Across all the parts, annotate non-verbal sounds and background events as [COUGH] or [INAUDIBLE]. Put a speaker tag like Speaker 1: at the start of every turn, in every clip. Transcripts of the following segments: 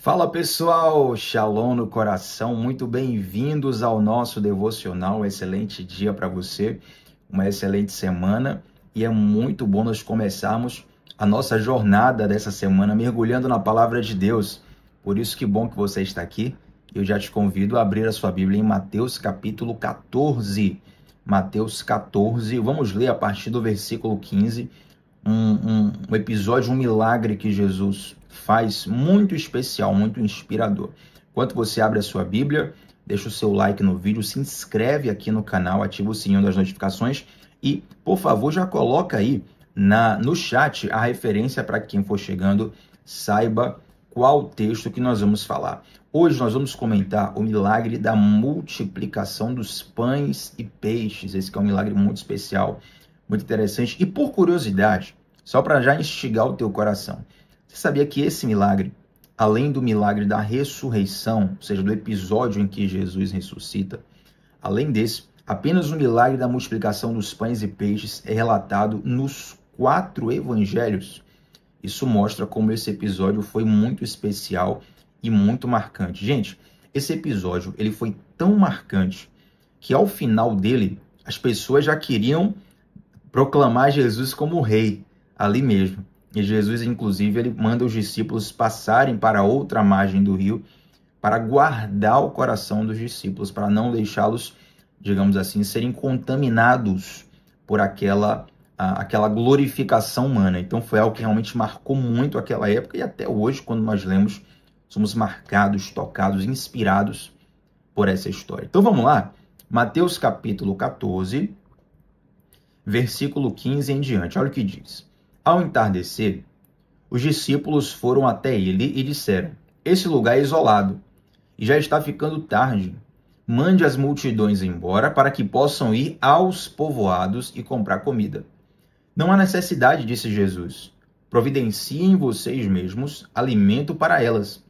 Speaker 1: Fala pessoal, Shalom no coração, muito bem-vindos ao nosso devocional. Um excelente dia para você, uma excelente semana e é muito bom nós começarmos a nossa jornada dessa semana mergulhando na palavra de Deus. Por isso que bom que você está aqui. Eu já te convido a abrir a sua Bíblia em Mateus capítulo 14. Mateus 14, vamos ler a partir do versículo 15, um, um, um episódio, um milagre que Jesus faz muito especial, muito inspirador. Enquanto você abre a sua Bíblia, deixa o seu like no vídeo, se inscreve aqui no canal, ativa o sininho das notificações e, por favor, já coloca aí na, no chat a referência para quem for chegando saiba qual texto que nós vamos falar. Hoje nós vamos comentar o milagre da multiplicação dos pães e peixes. Esse é um milagre muito especial, muito interessante. E por curiosidade, só para já instigar o teu coração, você sabia que esse milagre, além do milagre da ressurreição, ou seja, do episódio em que Jesus ressuscita, além desse, apenas o milagre da multiplicação dos pães e peixes é relatado nos quatro evangelhos. Isso mostra como esse episódio foi muito especial e muito marcante. Gente, esse episódio ele foi tão marcante que ao final dele as pessoas já queriam proclamar Jesus como rei ali mesmo. E Jesus, inclusive, ele manda os discípulos passarem para outra margem do rio para guardar o coração dos discípulos, para não deixá-los, digamos assim, serem contaminados por aquela a, aquela glorificação humana. Então foi algo que realmente marcou muito aquela época e até hoje, quando nós lemos, somos marcados, tocados, inspirados por essa história. Então vamos lá, Mateus capítulo 14, versículo 15 em diante. Olha o que diz. Ao entardecer, os discípulos foram até ele e disseram: Esse lugar é isolado e já está ficando tarde. Mande as multidões embora para que possam ir aos povoados e comprar comida. Não há necessidade, disse Jesus. Providenciem vocês mesmos alimento para elas.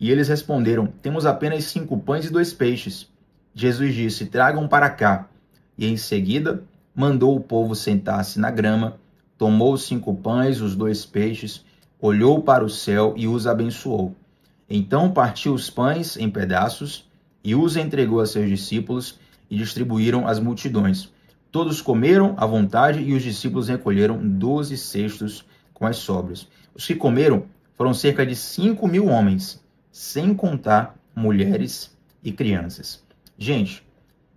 Speaker 1: E eles responderam: Temos apenas cinco pães e dois peixes. Jesus disse: Tragam para cá. E em seguida mandou o povo sentar-se na grama tomou os cinco pães, os dois peixes, olhou para o céu e os abençoou. Então partiu os pães em pedaços e os entregou a seus discípulos e distribuíram às multidões. Todos comeram à vontade e os discípulos recolheram doze cestos com as sobras. Os que comeram foram cerca de cinco mil homens, sem contar mulheres e crianças. Gente,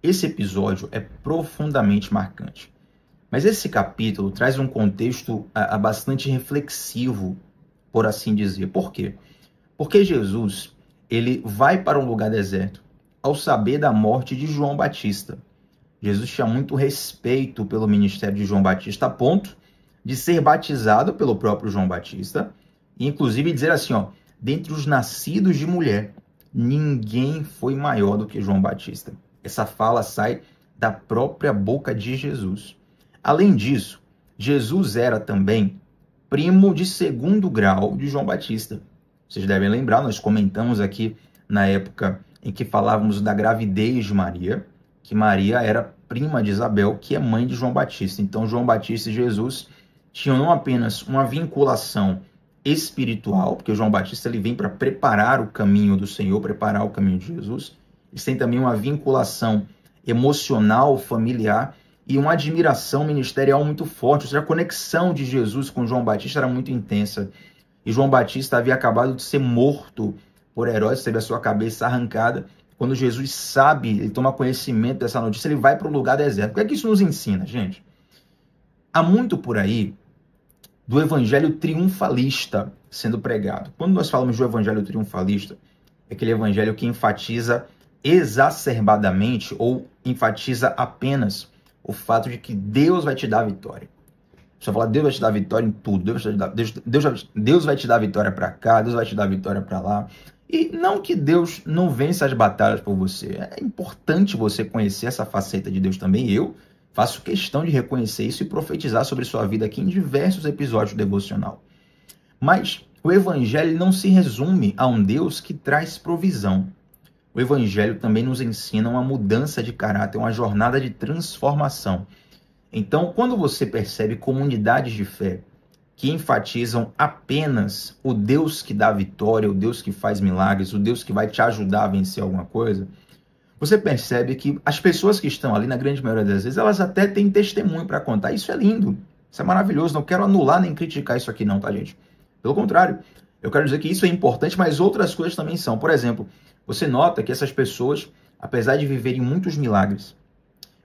Speaker 1: esse episódio é profundamente marcante. Mas esse capítulo traz um contexto a, ah, a ah, bastante reflexivo, por assim dizer. Por quê? Porque Jesus ele vai para um lugar deserto ao saber da morte de João Batista. Jesus tinha muito respeito pelo ministério de João Batista, a ponto de ser batizado pelo próprio João Batista, e inclusive dizer assim, ó, dentre os nascidos de mulher, ninguém foi maior do que João Batista. Essa fala sai da própria boca de Jesus. Além disso, Jesus era também primo de segundo grau de João Batista. Vocês devem lembrar, nós comentamos aqui na época em que falávamos da gravidez de Maria, que Maria era prima de Isabel, que é mãe de João Batista. Então, João Batista e Jesus tinham não apenas uma vinculação espiritual, porque João Batista ele vem para preparar o caminho do Senhor, preparar o caminho de Jesus, eles têm também uma vinculação emocional, familiar, e uma admiração ministerial muito forte, ou seja, a conexão de Jesus com João Batista era muito intensa. E João Batista havia acabado de ser morto por Herodes, teve a sua cabeça arrancada. Quando Jesus sabe, ele toma conhecimento dessa notícia, ele vai para o lugar deserto. O que é que isso nos ensina, gente? Há muito por aí do evangelho triunfalista sendo pregado. Quando nós falamos do evangelho triunfalista, é aquele evangelho que enfatiza exacerbadamente ou enfatiza apenas o fato de que Deus vai te dar a vitória. Você vai falar, Deus vai te dar vitória em tudo, Deus vai te dar, Deus, Deus, vai te dar vitória para cá, Deus vai te dar vitória para lá. E não que Deus não vença as batalhas por você. É importante você conhecer essa faceta de Deus também. Eu faço questão de reconhecer isso e profetizar sobre sua vida aqui em diversos episódios devocional. Mas o evangelho não se resume a um Deus que traz provisão. O Evangelho também nos ensina uma mudança de caráter, uma jornada de transformação. Então, quando você percebe comunidades de fé que enfatizam apenas o Deus que dá vitória, o Deus que faz milagres, o Deus que vai te ajudar a vencer alguma coisa, você percebe que as pessoas que estão ali, na grande maioria das vezes, elas até têm testemunho para contar. Isso é lindo, isso é maravilhoso. Não quero anular nem criticar isso aqui, não, tá, gente? Pelo contrário, eu quero dizer que isso é importante, mas outras coisas também são. Por exemplo, você nota que essas pessoas, apesar de viverem muitos milagres,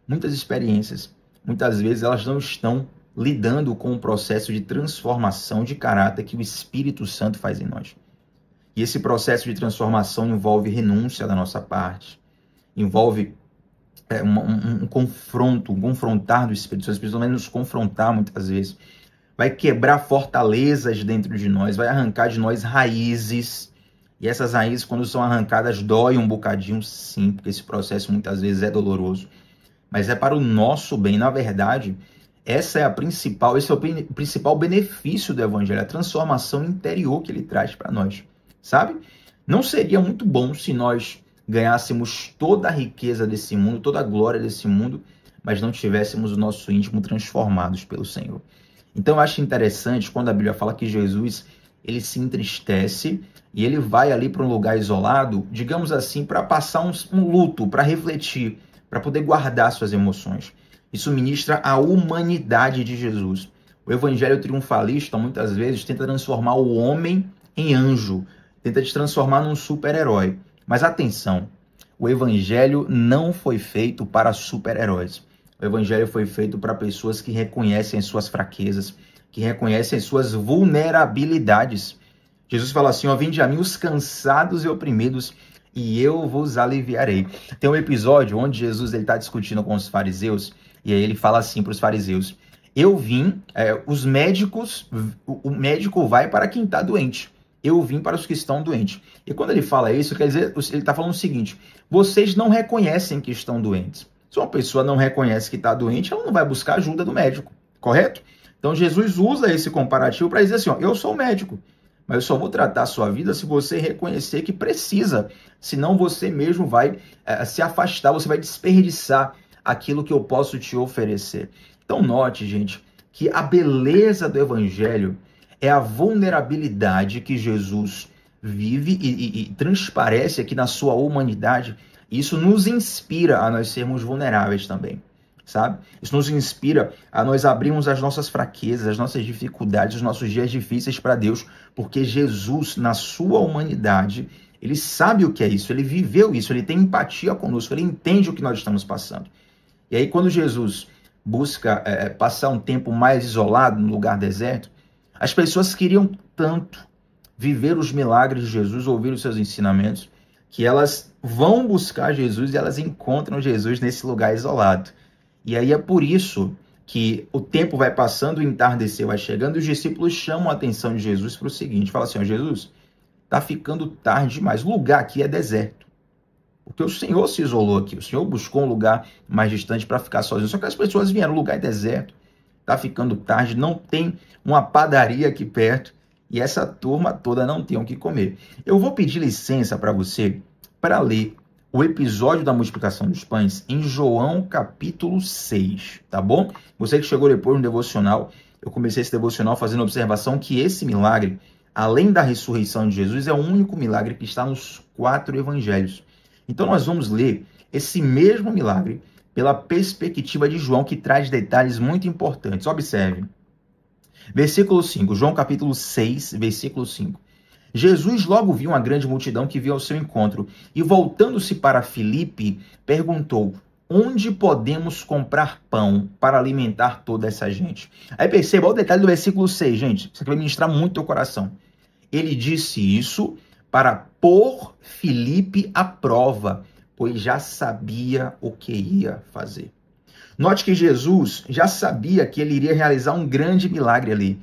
Speaker 1: muitas experiências, muitas vezes elas não estão lidando com o processo de transformação de caráter que o Espírito Santo faz em nós. E esse processo de transformação envolve renúncia da nossa parte, envolve é, um, um, um, confronto, um confrontar do Espírito Santo, menos nos confrontar muitas vezes. Vai quebrar fortalezas dentro de nós, vai arrancar de nós raízes e essas raízes, quando são arrancadas, dói um bocadinho, sim, porque esse processo muitas vezes é doloroso. Mas é para o nosso bem. Na verdade, essa é a principal, esse é o principal benefício do evangelho, a transformação interior que ele traz para nós, sabe? Não seria muito bom se nós ganhássemos toda a riqueza desse mundo, toda a glória desse mundo, mas não tivéssemos o nosso íntimo transformados pelo Senhor. Então eu acho interessante quando a Bíblia fala que Jesus ele se entristece e ele vai ali para um lugar isolado, digamos assim, para passar um, um luto, para refletir, para poder guardar suas emoções. Isso ministra a humanidade de Jesus. O evangelho triunfalista muitas vezes tenta transformar o homem em anjo, tenta te transformar num super-herói. Mas atenção, o evangelho não foi feito para super-heróis. O evangelho foi feito para pessoas que reconhecem as suas fraquezas, que reconhecem suas vulnerabilidades. Jesus fala assim: ó, Vinde a mim os cansados e oprimidos, e eu vos aliviarei. Tem um episódio onde Jesus está discutindo com os fariseus, e aí ele fala assim para os fariseus: Eu vim, é, os médicos, o médico vai para quem está doente. Eu vim para os que estão doentes. E quando ele fala isso, quer dizer, ele está falando o seguinte: vocês não reconhecem que estão doentes. Se uma pessoa não reconhece que está doente, ela não vai buscar ajuda do médico, correto? Então Jesus usa esse comparativo para dizer assim: ó, eu sou médico, mas eu só vou tratar a sua vida se você reconhecer que precisa, senão você mesmo vai é, se afastar, você vai desperdiçar aquilo que eu posso te oferecer. Então note, gente, que a beleza do evangelho é a vulnerabilidade que Jesus vive e, e, e transparece aqui na sua humanidade. Isso nos inspira a nós sermos vulneráveis também sabe? Isso nos inspira a nós abrirmos as nossas fraquezas, as nossas dificuldades, os nossos dias difíceis para Deus, porque Jesus, na sua humanidade, ele sabe o que é isso, ele viveu isso, ele tem empatia conosco, ele entende o que nós estamos passando. E aí, quando Jesus busca é, é, passar um tempo mais isolado no lugar deserto, as pessoas queriam tanto viver os milagres de Jesus, ouvir os seus ensinamentos, que elas vão buscar Jesus e elas encontram Jesus nesse lugar isolado. E aí é por isso que o tempo vai passando, o entardecer vai chegando, e os discípulos chamam a atenção de Jesus para o seguinte: fala assim, ó, Jesus, tá ficando tarde demais, o lugar aqui é deserto. Porque o Senhor se isolou aqui, o Senhor buscou um lugar mais distante para ficar sozinho. Só que as pessoas vieram, o lugar é deserto, tá ficando tarde, não tem uma padaria aqui perto, e essa turma toda não tem o que comer. Eu vou pedir licença para você para ler o episódio da multiplicação dos pães em João capítulo 6, tá bom? Você que chegou depois no devocional, eu comecei esse devocional fazendo a observação que esse milagre, além da ressurreição de Jesus, é o único milagre que está nos quatro evangelhos. Então nós vamos ler esse mesmo milagre pela perspectiva de João, que traz detalhes muito importantes. Observe. Versículo 5, João capítulo 6, versículo 5. Jesus logo viu uma grande multidão que veio ao seu encontro e, voltando-se para Filipe, perguntou: Onde podemos comprar pão para alimentar toda essa gente? Aí perceba, o detalhe do versículo 6, gente. Isso aqui vai ministrar muito o coração. Ele disse isso para pôr Filipe à prova, pois já sabia o que ia fazer. Note que Jesus já sabia que ele iria realizar um grande milagre ali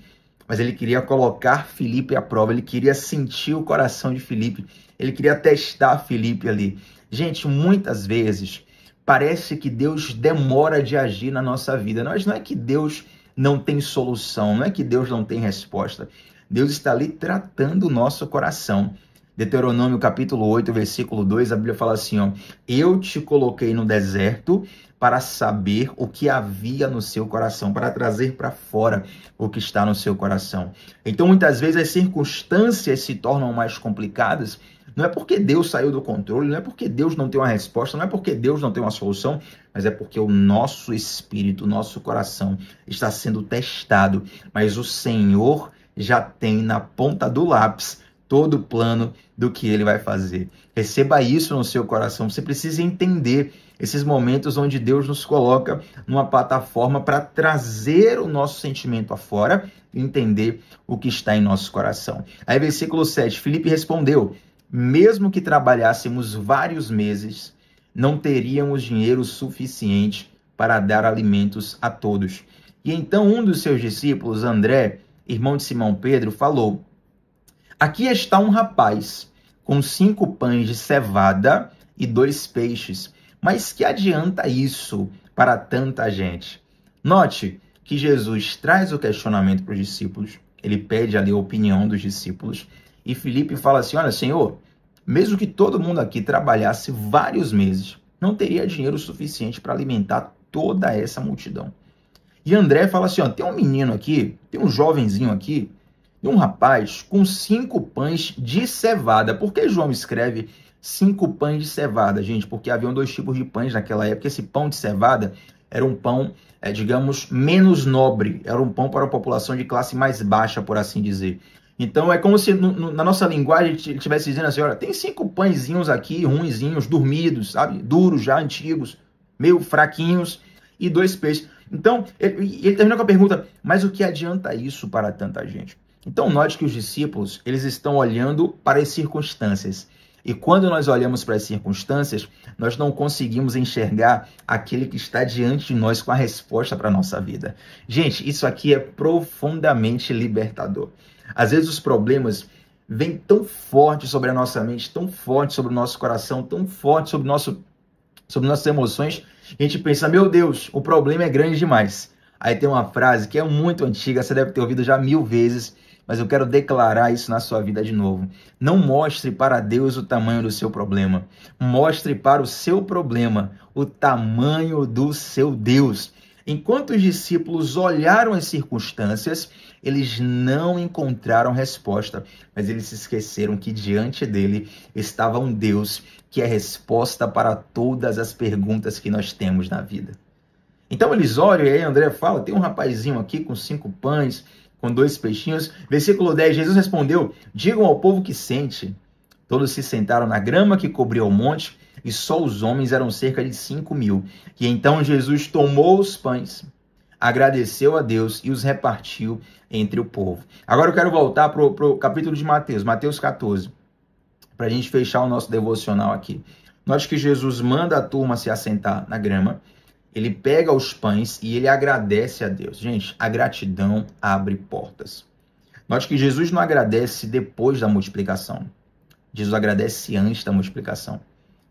Speaker 1: mas ele queria colocar Felipe à prova, ele queria sentir o coração de Felipe, ele queria testar Felipe ali. Gente, muitas vezes parece que Deus demora de agir na nossa vida, mas não é que Deus não tem solução, não é que Deus não tem resposta. Deus está ali tratando o nosso coração. Deuteronômio capítulo 8, versículo 2, a Bíblia fala assim, ó: "Eu te coloquei no deserto para saber o que havia no seu coração, para trazer para fora o que está no seu coração. Então, muitas vezes as circunstâncias se tornam mais complicadas. Não é porque Deus saiu do controle, não é porque Deus não tem uma resposta, não é porque Deus não tem uma solução, mas é porque o nosso espírito, o nosso coração está sendo testado. Mas o Senhor já tem na ponta do lápis todo o plano do que ele vai fazer. Receba isso no seu coração. Você precisa entender esses momentos onde Deus nos coloca numa plataforma para trazer o nosso sentimento afora e entender o que está em nosso coração. Aí, versículo 7, Filipe respondeu: Mesmo que trabalhássemos vários meses, não teríamos dinheiro suficiente para dar alimentos a todos. E então um dos seus discípulos, André, irmão de Simão Pedro, falou: Aqui está um rapaz com cinco pães de cevada e dois peixes. Mas que adianta isso para tanta gente? Note que Jesus traz o questionamento para os discípulos, ele pede ali a opinião dos discípulos, e Felipe fala assim: Olha, Senhor, mesmo que todo mundo aqui trabalhasse vários meses, não teria dinheiro suficiente para alimentar toda essa multidão. E André fala assim: ó, tem um menino aqui, tem um jovenzinho aqui, tem um rapaz com cinco pães de cevada. Por que João escreve cinco pães de cevada, gente, porque haviam dois tipos de pães naquela época. Esse pão de cevada era um pão, é, digamos, menos nobre, era um pão para a população de classe mais baixa, por assim dizer. Então é como se na nossa linguagem ele estivesse dizendo assim: olha, tem cinco pãezinhos aqui, ruinzinhos, dormidos, sabe? Duros, já antigos, meio fraquinhos, e dois peixes. Então, ele, ele termina com a pergunta: mas o que adianta isso para tanta gente? Então, note que os discípulos eles estão olhando para as circunstâncias. E quando nós olhamos para as circunstâncias, nós não conseguimos enxergar aquele que está diante de nós com a resposta para a nossa vida. Gente, isso aqui é profundamente libertador. Às vezes os problemas vêm tão forte sobre a nossa mente, tão forte sobre o nosso coração, tão forte sobre, nosso, sobre nossas emoções, a gente pensa, meu Deus, o problema é grande demais. Aí tem uma frase que é muito antiga, você deve ter ouvido já mil vezes, mas eu quero declarar isso na sua vida de novo. Não mostre para Deus o tamanho do seu problema. Mostre para o seu problema o tamanho do seu Deus. Enquanto os discípulos olharam as circunstâncias, eles não encontraram resposta, mas eles se esqueceram que diante dele estava um Deus que é resposta para todas as perguntas que nós temos na vida. Então eles olham, e aí André fala: tem um rapazinho aqui com cinco pães com dois peixinhos. Versículo 10: Jesus respondeu: Digam ao povo que sente. Todos se sentaram na grama que cobria o monte, e só os homens eram cerca de cinco mil. E então Jesus tomou os pães, agradeceu a Deus e os repartiu entre o povo. Agora eu quero voltar para o capítulo de Mateus, Mateus 14, para a gente fechar o nosso devocional aqui. Note que Jesus manda a turma se assentar na grama ele pega os pães e ele agradece a Deus. Gente, a gratidão abre portas. Note que Jesus não agradece depois da multiplicação. Jesus agradece antes da multiplicação.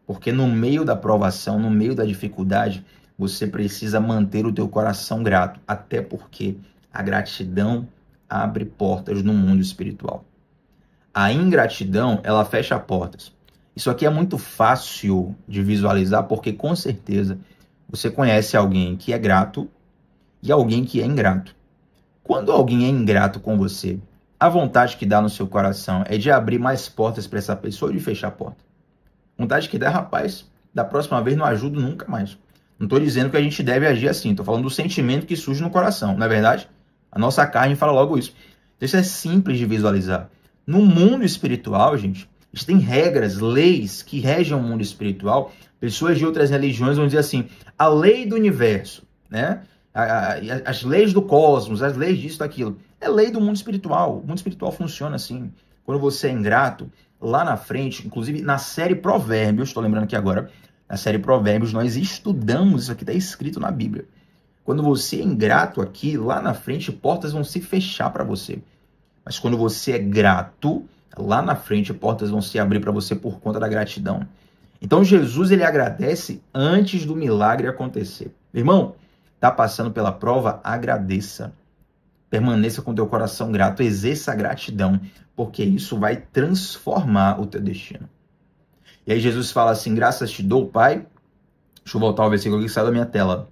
Speaker 1: Porque no meio da provação, no meio da dificuldade, você precisa manter o teu coração grato, até porque a gratidão abre portas no mundo espiritual. A ingratidão, ela fecha portas. Isso aqui é muito fácil de visualizar, porque com certeza você conhece alguém que é grato e alguém que é ingrato. Quando alguém é ingrato com você, a vontade que dá no seu coração é de abrir mais portas para essa pessoa ou de fechar a porta. Vontade que dá, rapaz, da próxima vez não ajudo nunca mais. Não estou dizendo que a gente deve agir assim, estou falando do sentimento que surge no coração, não é verdade? A nossa carne fala logo isso. Então, isso é simples de visualizar. No mundo espiritual, gente, a gente tem regras, leis que regem o mundo espiritual pessoas de outras religiões vão dizer assim: a lei do universo, né? A, a, as leis do cosmos, as leis disso, daquilo. É lei do mundo espiritual. O mundo espiritual funciona assim. Quando você é ingrato, lá na frente, inclusive na série Provérbios, estou lembrando aqui agora, na série Provérbios, nós estudamos isso aqui, está escrito na Bíblia. Quando você é ingrato aqui, lá na frente, portas vão se fechar para você. Mas quando você é grato, lá na frente, portas vão se abrir para você por conta da gratidão. Então Jesus ele agradece antes do milagre acontecer. irmão, tá passando pela prova, agradeça. Permaneça com teu coração grato, exerça a gratidão, porque isso vai transformar o teu destino. E aí Jesus fala assim: graças te dou, Pai. Deixa eu voltar ao versículo que saiu da minha tela.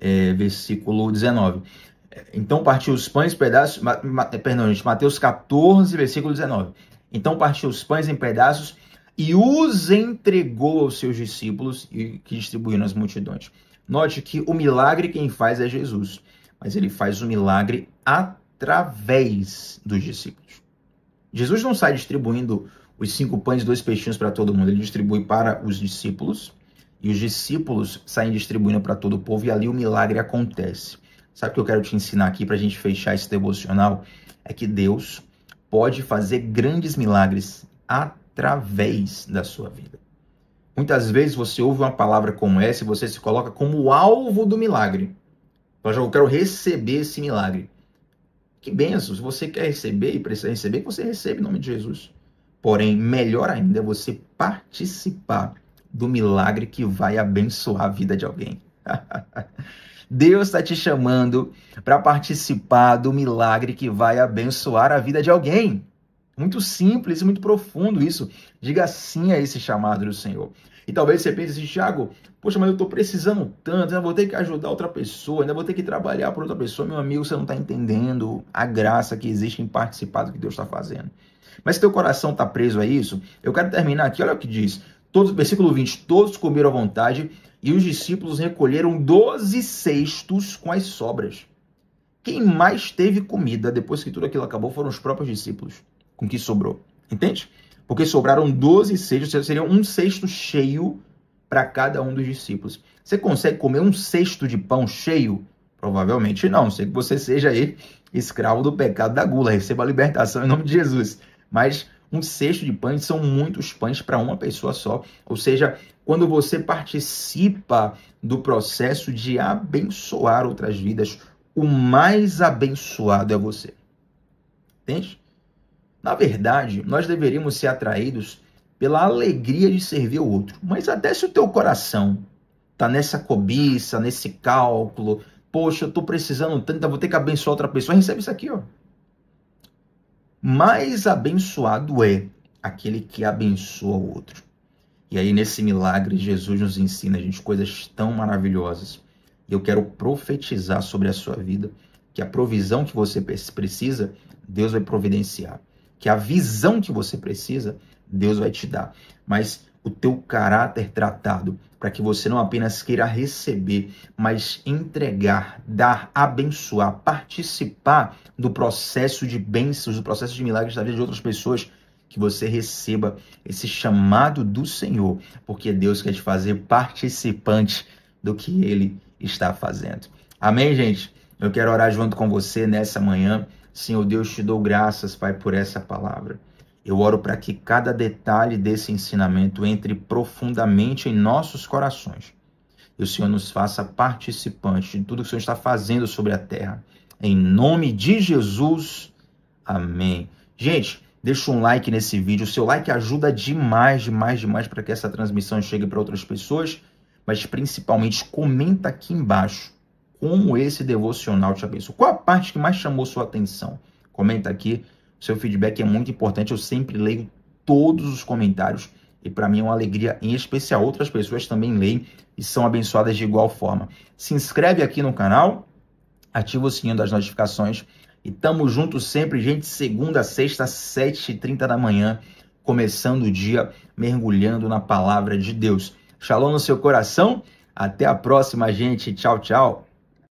Speaker 1: É, versículo 19. Então, então partiu os pães em pedaços, ma, ma, perdão, gente, Mateus 14, versículo 19. Então partiu os pães em pedaços e os entregou aos seus discípulos e que distribuíram nas multidões. Note que o milagre quem faz é Jesus, mas ele faz o milagre através dos discípulos. Jesus não sai distribuindo os cinco pães e dois peixinhos para todo mundo, ele distribui para os discípulos e os discípulos saem distribuindo para todo o povo e ali o milagre acontece. Sabe o que eu quero te ensinar aqui para a gente fechar esse devocional? É que Deus pode fazer grandes milagres através através da sua vida. Muitas vezes você ouve uma palavra como essa e você se coloca como alvo do milagre. Mas então, eu quero receber esse milagre. Que bênçãos! Se você quer receber e precisa receber, você recebe em nome de Jesus. Porém, melhor ainda é você participar do milagre que vai abençoar a vida de alguém. [LAUGHS] Deus está te chamando para participar do milagre que vai abençoar a vida de alguém. Muito simples e muito profundo isso. Diga sim a esse chamado do Senhor. E talvez você pense assim, Tiago, poxa, mas eu estou precisando tanto, ainda vou ter que ajudar outra pessoa, ainda vou ter que trabalhar por outra pessoa. Meu amigo, você não está entendendo a graça que existe em participar do que Deus está fazendo. Mas se teu coração está preso a isso, eu quero terminar aqui, olha o que diz. Todos, versículo 20, todos comeram à vontade e os discípulos recolheram doze cestos com as sobras. Quem mais teve comida depois que tudo aquilo acabou foram os próprios discípulos com o que sobrou. Entende? Porque sobraram 12 cestos, seria um cesto cheio para cada um dos discípulos. Você consegue comer um cesto de pão cheio? Provavelmente não, Sei que você seja aí escravo do pecado da gula, receba a libertação em nome de Jesus. Mas um cesto de pães são muitos pães para uma pessoa só. Ou seja, quando você participa do processo de abençoar outras vidas, o mais abençoado é você. Entende? Na verdade, nós deveríamos ser atraídos pela alegria de servir o outro. Mas até se o teu coração tá nessa cobiça, nesse cálculo, poxa, eu estou precisando tanto, vou ter que abençoar outra pessoa, recebe isso aqui, ó. Mais abençoado é aquele que abençoa o outro. E aí, nesse milagre, Jesus nos ensina, gente, coisas tão maravilhosas. E eu quero profetizar sobre a sua vida que a provisão que você precisa, Deus vai providenciar que a visão que você precisa, Deus vai te dar. Mas o teu caráter tratado, para que você não apenas queira receber, mas entregar, dar, abençoar, participar do processo de bênçãos, do processo de milagres da vida de outras pessoas, que você receba esse chamado do Senhor, porque é Deus quer te fazer participante do que ele está fazendo. Amém, gente? Eu quero orar junto com você nessa manhã. Senhor Deus, te dou graças, Pai, por essa palavra. Eu oro para que cada detalhe desse ensinamento entre profundamente em nossos corações. E o Senhor nos faça participante de tudo que o Senhor está fazendo sobre a terra. Em nome de Jesus. Amém. Gente, deixa um like nesse vídeo. O seu like ajuda demais, demais, demais para que essa transmissão chegue para outras pessoas. Mas principalmente comenta aqui embaixo como esse devocional te abençoou. Qual a parte que mais chamou sua atenção? Comenta aqui, seu feedback é muito importante, eu sempre leio todos os comentários e para mim é uma alegria em especial. Outras pessoas também leem e são abençoadas de igual forma. Se inscreve aqui no canal, ativa o sininho das notificações e tamo junto sempre, gente, segunda sexta, 7h30 da manhã, começando o dia mergulhando na palavra de Deus. Shalom no seu coração, até a próxima, gente. Tchau, tchau.